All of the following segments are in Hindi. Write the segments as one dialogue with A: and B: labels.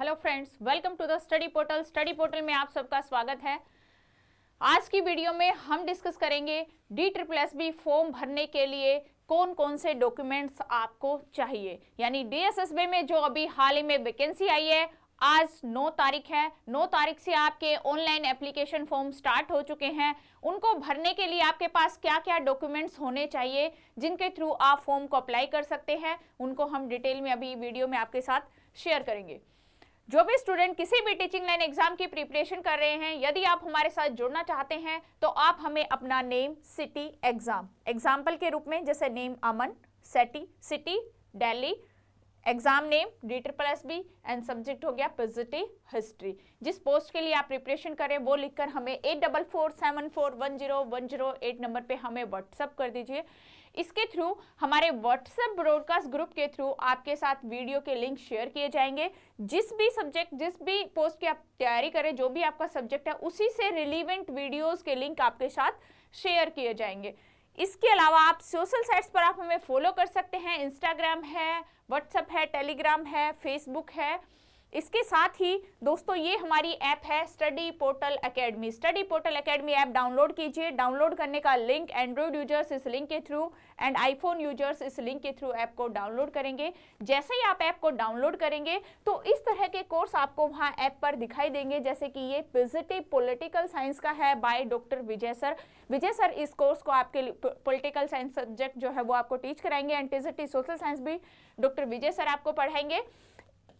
A: hello friends welcome to the study portal study portal में आप सबका स्वागत है आज की वीडियो में हम डिस्कस करेंगे D triple S B form भरने के लिए कौन कौन से डॉक्यूमेंट्स आपको चाहिए यानी डी एस एस बी में जो अभी हाल ही में वैकेंसी आई है आज 9 तारीख है 9 तारीख से आपके ऑनलाइन एप्लीकेशन फॉर्म स्टार्ट हो चुके हैं उनको भरने के लिए आपके पास क्या क्या डॉक्यूमेंट्स होने चाहिए जिनके थ्रू आप फॉर्म को अप्लाई कर सकते हैं उनको हम डिटेल में अभी वीडियो में आपके साथ शेयर करेंगे जो भी स्टूडेंट किसी भी टीचिंग लाइन एग्जाम की प्रिपरेशन कर रहे हैं यदि आप हमारे साथ जुड़ना चाहते हैं तो आप हमें अपना नेम सिटी एग्जाम एग्जाम्पल के रूप में जैसे name Aman Sethi city Delhi exam name D triple S B and subject हो गया पॉजिटिव हिस्ट्री जिस पोस्ट के लिए आप प्रिपरेशन करें वो लिखकर हमें eight double four seven four one zero one zero eight number पे हमें व्हाट्सअप कर दीजिए इसके थ्रू हमारे व्हाट्सएप ब्रॉडकास्ट ग्रुप के थ्रू आपके साथ वीडियो के लिंक शेयर किए जाएंगे जिस भी सब्जेक्ट जिस भी पोस्ट की आप तैयारी करें जो भी आपका सब्जेक्ट है उसी से रिलीवेंट वीडियोज़ के लिंक आपके साथ शेयर किए जाएंगे इसके अलावा आप सोशल साइट्स पर आप हमें फॉलो कर सकते हैं इंस्टाग्राम है व्हाट्सअप है टेलीग्राम है फेसबुक है इसके साथ ही दोस्तों ये हमारी ऐप है study portal academy study portal academy app download कीजिए डाउनलोड करने का लिंक एंड्रॉयड यूजर्स इस लिंक के थ्रू एंड आईफोन यूजर्स इस लिंक के थ्रू ऐप को डाउनलोड करेंगे जैसे ही आप ऐप को डाउनलोड करेंगे तो इस तरह के कोर्स आपको वहाँ ऐप पर दिखाई देंगे जैसे कि ये पॉजिटिव पोलिटिकल साइंस का है by doctor Vijay sir Vijay sir इस कोर्स को आपके पोलिटिकल साइंस सब्जेक्ट जो है वो आपको टीच कराएंगे एंड पॉजिटिव सोशल साइंस भी डॉक्टर विजय सर आपको पढ़ाएंगे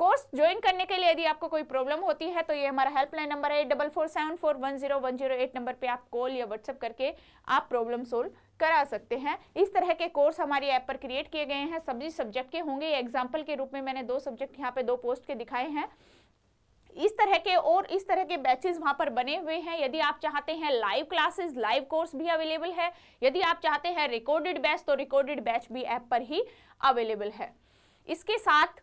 A: कोर्स ज्वाइन करने के लिए यदि आपको कोई प्रॉब्लम होती है तो ये हमारा हेल्पलाइन नंबर है double four seven four one zero one zero eight number पर आप कॉल या व्हाट्सअप करके आप प्रॉब्लम सोल्व करा सकते हैं इस तरह के कोर्स हमारी ऐप पर क्रिएट किए गए हैं सभी सब्जेक्ट के होंगे एग्जाम्पल के रूप में मैंने दो सब्जेक्ट यहाँ पे दो पोस्ट के दिखाए हैं इस तरह के और इस तरह के बैचेस वहाँ पर बने हुए हैं यदि आप चाहते हैं लाइव क्लासेस लाइव कोर्स भी अवेलेबल है यदि आप चाहते हैं रिकॉर्डेड बैच तो रिकॉर्डेड बैच भी ऐप पर ही अवेलेबल है इसके साथ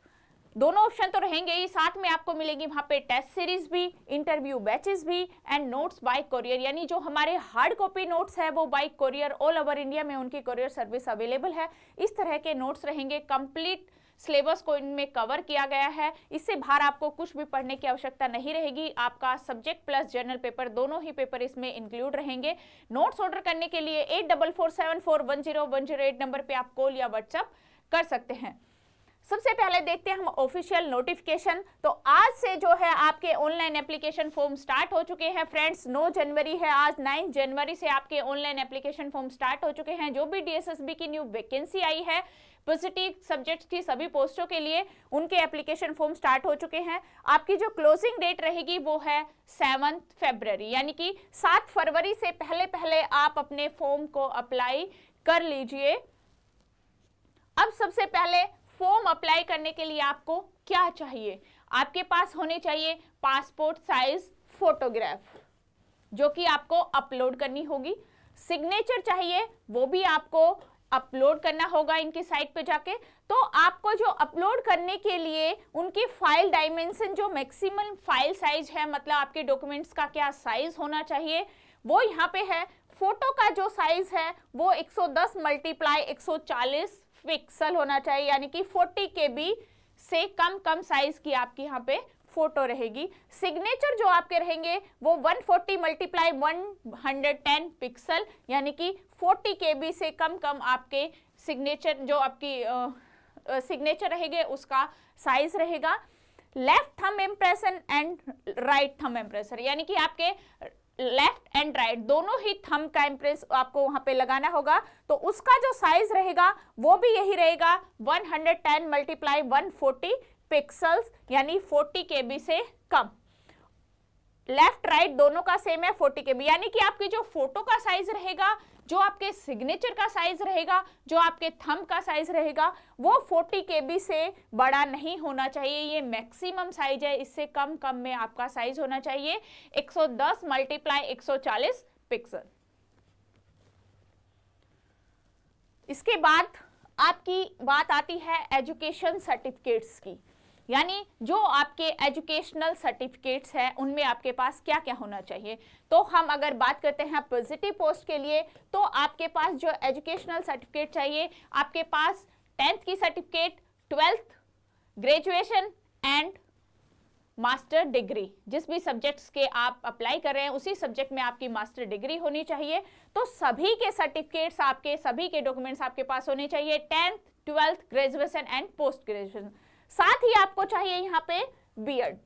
A: दोनों ऑप्शन तो रहेंगे ही साथ में आपको मिलेगी वहाँ पे टेस्ट सीरीज भी इंटरव्यू बैचेस भी एंड नोट्स बाय कोरियर यानी जो हमारे हार्ड कॉपी नोट्स है वो by courier all over India में उनकी कोरियर सर्विस अवेलेबल है इस तरह के नोट्स रहेंगे कंप्लीट सिलेबस को इनमें कवर किया गया है इससे बाहर आपको कुछ भी पढ़ने की आवश्यकता नहीं रहेगी आपका सब्जेक्ट प्लस जर्नल पेपर दोनों ही पेपर इसमें इंक्लूड रहेंगे नोट्स ऑर्डर करने के लिए eight double four seven four one zero eight number पर आप कॉल या व्हाट्सअप कर सकते हैं सबसे पहले देखते हैं हम ऑफिशियल नोटिफिकेशन तो आज से जो है आपके ऑनलाइन एप्लीकेशन फॉर्म स्टार्ट हो चुके हैं फ्रेंड्स 9 जनवरी है आज 9 जनवरी से आपके ऑनलाइन एप्लीकेशन फॉर्म स्टार्ट हो चुके हैं जो भी डीएसएसबी की न्यू वैकेंसी आई है पॉजिटिव सब्जेक्ट की सभी पोस्टों के लिए उनके एप्लीकेशन फॉर्म स्टार्ट हो चुके हैं आपकी जो क्लोजिंग डेट रहेगी वो है सेवन्थ फेबररी यानी कि सात फरवरी से पहले पहले आप अपने फॉर्म को अप्लाई कर लीजिए अब सबसे पहले फॉर्म अप्लाई करने के लिए आपको क्या चाहिए आपके पास होने चाहिए पासपोर्ट साइज फोटोग्राफ जो कि आपको अपलोड करनी होगी सिग्नेचर चाहिए वो भी आपको अपलोड करना होगा इनकी साइट पे जाके तो आपको जो अपलोड करने के लिए उनकी फाइल डायमेंशन जो मैक्सिमम फाइल साइज है मतलब आपके डॉक्यूमेंट्स का क्या साइज होना चाहिए वो यहाँ पे है फोटो का जो साइज है वो 110 मल्टीप्लाई एक पिक्सल होना चाहिए यानी कि 40 के बी से कम कम साइज की आपकी यहाँ पे फोटो रहेगी सिग्नेचर जो आपके रहेंगे वो 140 फोर्टी मल्टीप्लाई वन पिक्सल यानी कि 40 के बी से कम कम आपके सिग्नेचर जो आपकी सिग्नेचर रहेंगे उसका साइज रहेगा left thumb impression and right thumb impression यानी कि आपके लेफ्ट एंड राइट दोनों ही थंब का इम्प्रेस आपको वहां पे लगाना होगा तो उसका जो साइज रहेगा वो भी यही रहेगा 110 hundred ten multiply one pixels यानी 40 के से कम लेफ्ट राइट दोनों का सेम है 40 के यानी कि आपकी जो फोटो का साइज रहेगा जो आपके सिग्नेचर का साइज रहेगा जो आपके थंब का साइज रहेगा वो फोर्टी के से बड़ा नहीं होना चाहिए ये मैक्सिमम साइज है इससे कम कम में आपका साइज होना चाहिए 110 मल्टीप्लाई चालीस पिक्सल इसके बाद आपकी बात आती है एजुकेशन सर्टिफिकेट्स की यानी जो आपके एजुकेशनल सर्टिफिकेट्स हैं उनमें आपके पास क्या क्या होना चाहिए तो हम अगर बात करते हैं पॉजिटिव पोस्ट के लिए तो आपके पास जो एजुकेशनल सर्टिफिकेट चाहिए आपके पास टेंथ की certificate twelfth graduation and master degree जिस भी सब्जेक्ट्स के आप अप्लाई कर रहे हैं उसी सब्जेक्ट में आपकी मास्टर डिग्री होनी चाहिए तो सभी के सर्टिफिकेट्स आपके सभी के डॉक्यूमेंट्स आपके पास होने चाहिए tenth twelfth graduation and post graduation साथ ही आपको चाहिए यहाँ पे बीएड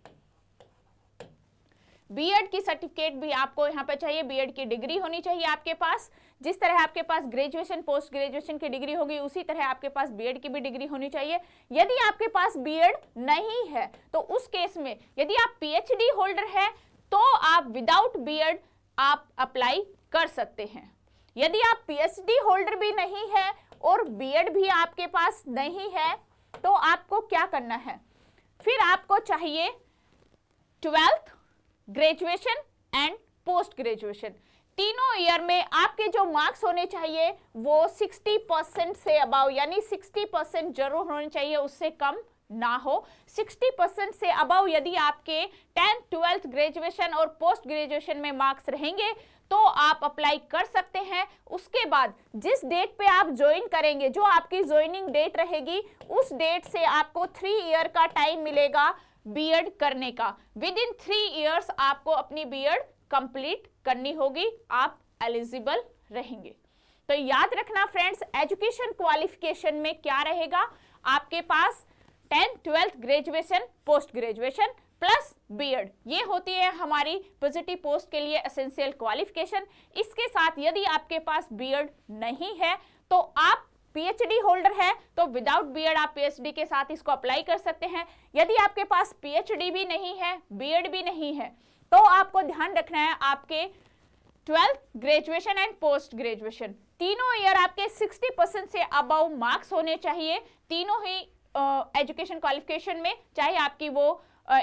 A: बीएड e e की सर्टिफिकेट भी आपको यहाँ पे चाहिए बीएड e की डिग्री होनी चाहिए आपके पास जिस तरह आपके पास ग्रेजुएशन पोस्ट ग्रेजुएशन की डिग्री होगी उसी तरह आपके पास बीएड की भी डिग्री होनी चाहिए यदि आपके पास बीएड नहीं है तो उस केस में यदि आप पीएचडी होल्डर है तो आप विदाउट बीएड आप अप्लाई कर सकते हैं यदि आप पीएचडी होल्डर भी नहीं है और बीएड भी आपके पास नहीं है तो आपको क्या करना है फिर आपको चाहिए twelfth graduation and post graduation तीनों ईयर में आपके जो मार्क्स होने चाहिए वो 60 परसेंट से अबाव यानी 60 परसेंट जरूर होने चाहिए उससे कम ना हो 60 परसेंट से अबव यदि आपके टेंथ ट्वेल्थ ग्रेजुएशन और पोस्ट ग्रेजुएशन में मार्क्स रहेंगे तो आप अप्लाई कर सकते हैं उसके बाद जिस डेट पे आप ज्वाइन करेंगे जो आपकी ज्वाइनिंग डेट रहेगी उस डेट से आपको थ्री ईयर का टाइम मिलेगा बीएड करने का विद इन थ्री ईयर्स आपको अपनी बीएड कंप्लीट करनी होगी आप एलिजिबल रहेंगे तो याद रखना फ्रेंड्स एजुकेशन क्वालिफिकेशन में क्या रहेगा आपके पास tenth twelfth graduation post graduation plus BEd ये होती है हमारी पॉजिटिव पोस्ट के लिए असेंशियल क्वालिफिकेशन इसके साथ यदि आपके पास बीएड नहीं है तो आप पीएचडी होल्डर है तो विदाउट बीएड आप पीएचडी के साथ इसको अप्लाई कर सकते हैं यदि आपके पास पीएचडी भी नहीं है बीएड भी नहीं है तो आपको ध्यान रखना है आपके twelfth graduation and post graduation तीनों ईयर आपके 60 परसेंट से अबाउ मार्क्स होने चाहिए तीनों ही एजुकेशन uh, क्वालिफिकेशन में चाहे आपकी वो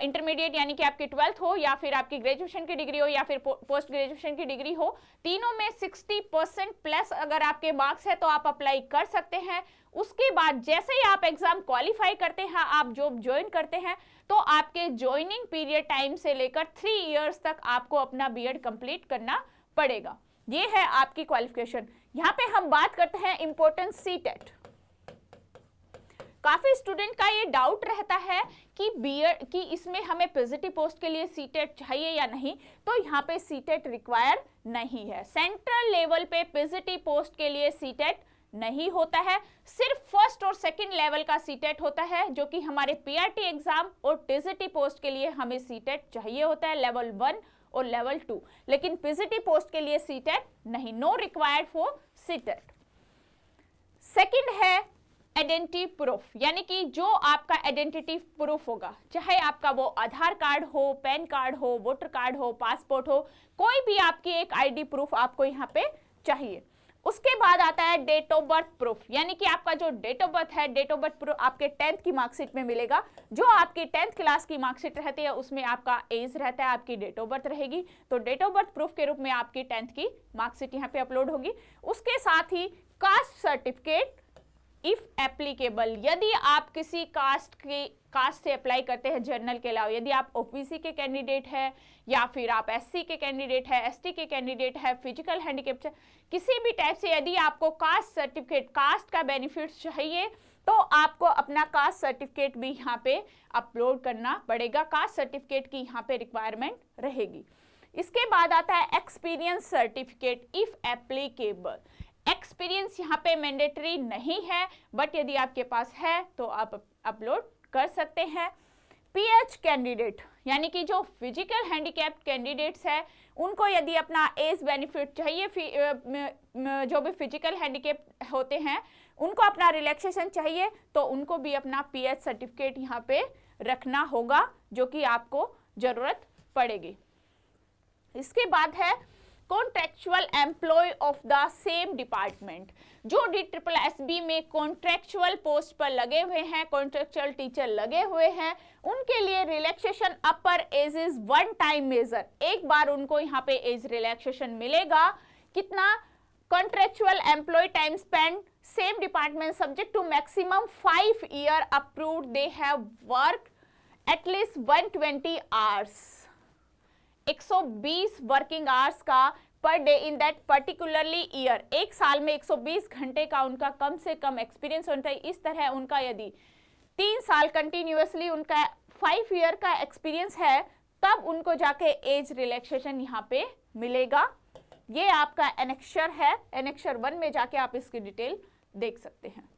A: इंटरमीडिएट uh, यानी कि आपकी ट्वेल्थ हो या फिर आपकी ग्रेजुएशन की डिग्री हो या फिर पोस्ट ग्रेजुएशन की डिग्री हो तीनों में 60 परसेंट प्लस अगर आपके मार्क्स है तो आप अप्लाई कर सकते हैं उसके बाद जैसे ही आप एग्ज़ाम क्वालिफाई करते हैं आप जॉब ज्वाइन करते हैं तो आपके ज्वाइनिंग पीरियड टाइम से लेकर थ्री ईयर्स तक आपको अपना बी कंप्लीट करना पड़ेगा ये है आपकी क्वालिफिकेशन यहाँ पे हम बात करते हैं इम्पोर्टेंट सी टेट काफ़ी स्टूडेंट का ये डाउट रहता है कि एड कि इसमें हमें पॉजिटिव पोस्ट के लिए सीटेट e चाहिए या नहीं तो यहाँ पे सीटेट रिक्वायर e नहीं है सेंट्रल लेवल पे पॉजिटिव पोस्ट के लिए सीटेट e नहीं होता है सिर्फ फर्स्ट और सेकंड लेवल का सीटेट होता है जो कि हमारे पीआरटी एग्जाम और टीजीटी पोस्ट के लिए हमें सीटेट चाहिए होता है लेवल वन और लेवल टू लेकिन पीजीटी पोस्ट के लिए सीटेट नहीं no required for CTET second है आइडेंटिटी प्रूफ यानी कि जो आपका आइडेंटिटी प्रूफ होगा चाहे आपका वो आधार कार्ड हो पैन कार्ड हो वोटर कार्ड हो पासपोर्ट हो कोई भी आपकी एक आईडी प्रूफ आपको यहाँ पे चाहिए उसके बाद आता है डेट ऑफ बर्थ प्रूफ यानी कि आपका जो डेट ऑफ बर्थ है डेट ऑफ बर्थ प्रूफ आपके टेंथ की मार्कशीट में मिलेगा जो आपकी टेंथ क्लास की मार्कशीट रहती है उसमें आपका एज रहता है आपकी डेट ऑफ बर्थ रहेगी तो डेट ऑफ बर्थ प्रूफ के रूप में आपकी टेंथ की मार्कशीट यहाँ पे अपलोड होगी उसके साथ ही कास्ट सर्टिफिकेट इफ़ एप्लीकेबल यदि आप किसी कास्ट के कास्ट से अप्लाई करते हैं जर्नल के अलावा यदि आप ओबीसी के कैंडिडेट हैं या फिर आप एससी के कैंडिडेट हैं एसटी के कैंडिडेट हैं फिजिकल हैंडीकेप किसी भी टाइप से यदि आपको कास्ट सर्टिफिकेट कास्ट का बेनिफिट चाहिए तो आपको अपना कास्ट सर्टिफिकेट भी यहाँ पे अपलोड करना पड़ेगा कास्ट सर्टिफिकेट की यहाँ पे रिक्वायरमेंट रहेगी इसके बाद आता है experience certificate if applicable experience यहाँ पे मैंडेटरी नहीं है बट यदि आपके पास है तो आप अपलोड कर सकते हैं पीएच कैंडिडेट यानी कि जो फिजिकल हैंडीकैप कैंडिडेट्स है उनको यदि अपना एज बेनिफिट चाहिए जो भी फिजिकल हैंडीकैप होते हैं उनको अपना रिलैक्सेशन चाहिए तो उनको भी अपना पीएच सर्टिफिकेट यहाँ पे रखना होगा जो कि आपको ज़रूरत पड़ेगी इसके बाद है contractual employ of the same department जो डी ट्रिपल एस बी में कॉन्ट्रेक्चुअल पोस्ट पर लगे हुए हैं कॉन्ट्रेक्चुअल टीचर लगे हुए हैं उनके लिए relaxation upper age is one time measure एक बार उनको यहाँ पे एज रिलैक्सेशन मिलेगा कितना contractual employ time spend same department subject to maximum five year approve they have work at least one twenty hours 120 working hours का per day in that particularly year एक साल में 120 घंटे का उनका कम से कम एक्सपीरियंस होना चाहिए इस तरह उनका यदि तीन साल कंटिन्यूसली उनका फाइव ईयर का एक्सपीरियंस है तब उनको जाके एज रिलैक्सेशन यहाँ पे मिलेगा ये आपका एनेक्शर है एनेक्शर वन में जाके आप इसकी डिटेल देख सकते हैं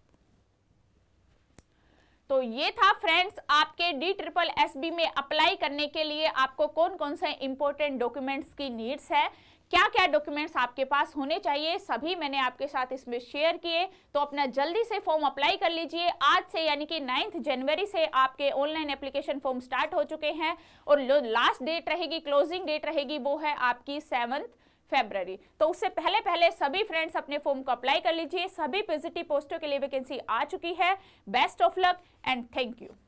A: तो ये था फ्रेंड्स आपके डी ट्रिपल एस बी में अप्लाई करने के लिए आपको कौन कौन से इंपॉर्टेंट डॉक्यूमेंट्स की नीड्स है क्या क्या डॉक्यूमेंट्स आपके पास होने चाहिए सभी मैंने आपके साथ इसमें शेयर किए तो अपना जल्दी से फॉर्म अप्लाई कर लीजिए आज से यानी कि नाइन्थ जनवरी से आपके ऑनलाइन एप्लीकेशन फॉर्म स्टार्ट हो चुके हैं और लास्ट डेट रहेगी क्लोजिंग डेट रहेगी वो है आपकी सेवन्थ फेब्रवरी तो उससे पहले पहले सभी फ्रेंड्स अपने फॉर्म को अप्लाई कर लीजिए सभी पीजीटी पोस्टों के लिए वैकेंसी आ चुकी है best of luck and thank you